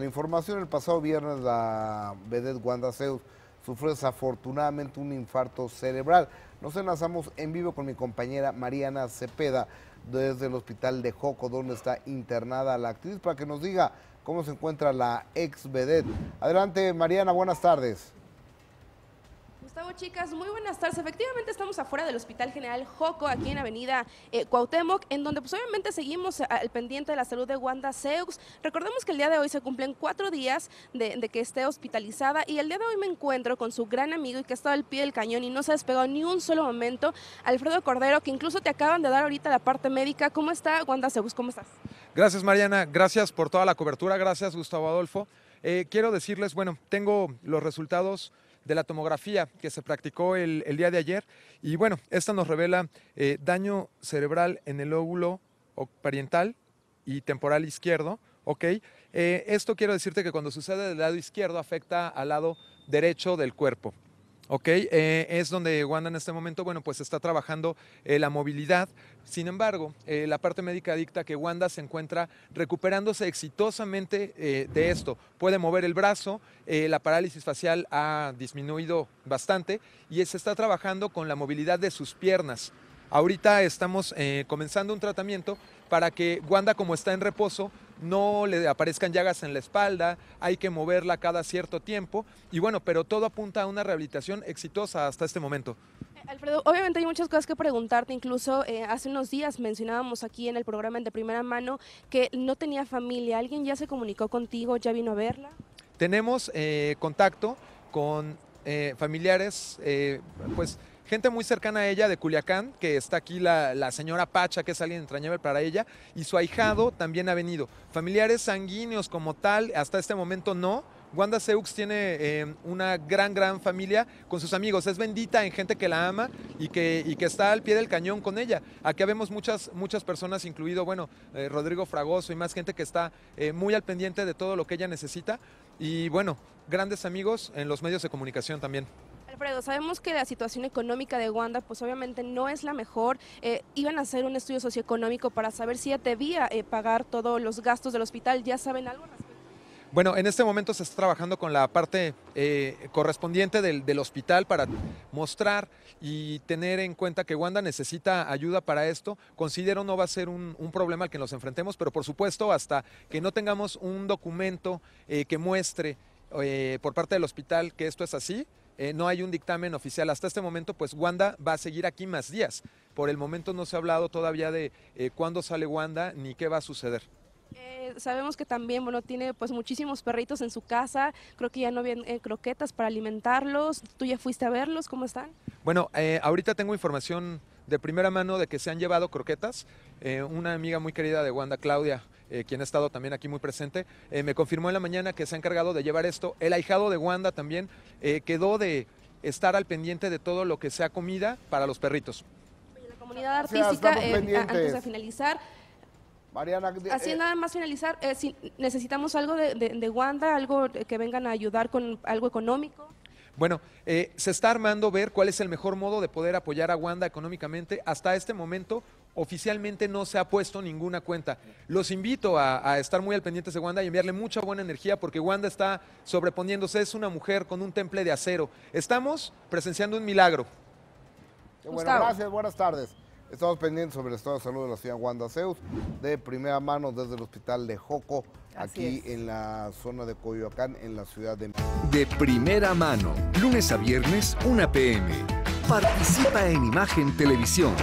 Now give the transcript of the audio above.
La información, el pasado viernes la vedette Wanda Zeus sufrió desafortunadamente un infarto cerebral. Nos enlazamos en vivo con mi compañera Mariana Cepeda desde el hospital de Joco, donde está internada la actriz, para que nos diga cómo se encuentra la ex vedette. Adelante Mariana, buenas tardes chicas. Muy buenas tardes. Efectivamente, estamos afuera del Hospital General Joco, aquí en Avenida eh, Cuauhtémoc, en donde pues obviamente seguimos al pendiente de la salud de Wanda Seux. Recordemos que el día de hoy se cumplen cuatro días de, que esté hospitalizada y el día de hoy me encuentro con su gran amigo y que ha estado al pie del cañón y no se ha despegado ni un solo momento, Alfredo Cordero, que incluso te acaban de dar ahorita la parte médica. ¿Cómo está Wanda Seux? ¿Cómo estás? Gracias, Mariana. Gracias por toda la cobertura. Gracias, Gustavo Adolfo. Eh, quiero decirles, bueno, tengo los resultados de la tomografía que se practicó el, día de ayer. Y bueno, esta nos revela eh, daño cerebral en el óvulo pariental y temporal izquierdo. ¿ok? Eh, esto quiero decirte que cuando sucede del lado izquierdo afecta al lado derecho del cuerpo. ¿ok? Eh, es donde Wanda en este momento, bueno, pues está trabajando eh, la movilidad. Sin embargo, eh, la parte médica dicta que Wanda se encuentra recuperándose exitosamente de esto. Puede mover el brazo, la parálisis facial ha disminuido bastante y se está trabajando con la movilidad de sus piernas. Ahorita estamos comenzando un tratamiento para que Wanda, como está en reposo, no le aparezcan llagas en la espalda, hay que moverla cada cierto tiempo y bueno, pero todo apunta a una rehabilitación exitosa hasta este momento. Eh, Alfredo, obviamente hay muchas cosas que preguntarte, incluso eh, hace unos días mencionábamos aquí en el programa de primera mano que no tenía familia, ¿alguien ya se comunicó contigo, ya vino a verla? Tenemos eh, contacto con familiares, pues gente muy cercana a ella de Culiacán, que está aquí la, señora Pacha, que es alguien entrañable para ella, y su ahijado también ha venido. Familiares sanguíneos como tal, hasta este momento no, Wanda Seux tiene em, una gran, gran familia con sus amigos. Es bendita en gente que la ama y que, que está al pie del cañón con ella. Aquí vemos muchas, muchas personas, incluido, bueno, eh, Rodrigo Fragoso y más gente que está eh, muy al pendiente de todo lo que ella necesita. Y bueno, grandes amigos en los medios de comunicación también. Alfredo, sabemos que la situación económica de Wanda, pues obviamente no es la mejor. Eh, iban a hacer un estudio socioeconómico para saber si ya debía eh, pagar todos los gastos del hospital. ¿Ya saben algo al respecto? Bueno, en este momento se está trabajando con la parte eh, correspondiente del, hospital para mostrar y tener en cuenta que Wanda necesita ayuda para esto. Considero no va a ser un, problema al que nos enfrentemos, pero por supuesto hasta que no tengamos un documento que muestre por parte del hospital que esto es así, eh, no hay un dictamen oficial. Hasta este momento, pues Wanda va a seguir aquí más días. Por el momento no se ha hablado todavía de eh, cuándo sale Wanda ni qué va a suceder. Eh, sabemos que también, bueno, tiene pues muchísimos perritos en su casa, creo que ya no vienen croquetas para alimentarlos, tú ya fuiste a verlos, ¿cómo están? Bueno, ahorita tengo información de primera mano de que se han llevado croquetas, una amiga muy querida de Wanda, Claudia, eh, quien ha estado también aquí muy presente, eh, me confirmó en la mañana que se ha encargado de llevar esto. El ahijado de Wanda también eh, quedó de estar al pendiente de todo lo que sea comida para los perritos. La comunidad artística, antes de finalizar, Así nada más finalizar, si necesitamos algo de, Wanda, algo que vengan a ayudar con algo económico. Bueno, se está armando ver cuál es el mejor modo de poder apoyar a Wanda económicamente. Hasta este momento oficialmente no se ha puesto ninguna cuenta. Los invito a, estar muy al pendiente de Wanda y enviarle mucha buena energía porque Wanda está sobreponiéndose, es una mujer con un temple de acero. Estamos presenciando un milagro. Bueno, gracias, buenas tardes. Estamos pendientes sobre el estado de salud de la señora Wanda Zeus, de primera mano desde el hospital de Joco, aquí en la zona de Coyoacán, en la ciudad de De primera mano, lunes a viernes, 1 p.m. Participa en Imagen Televisión.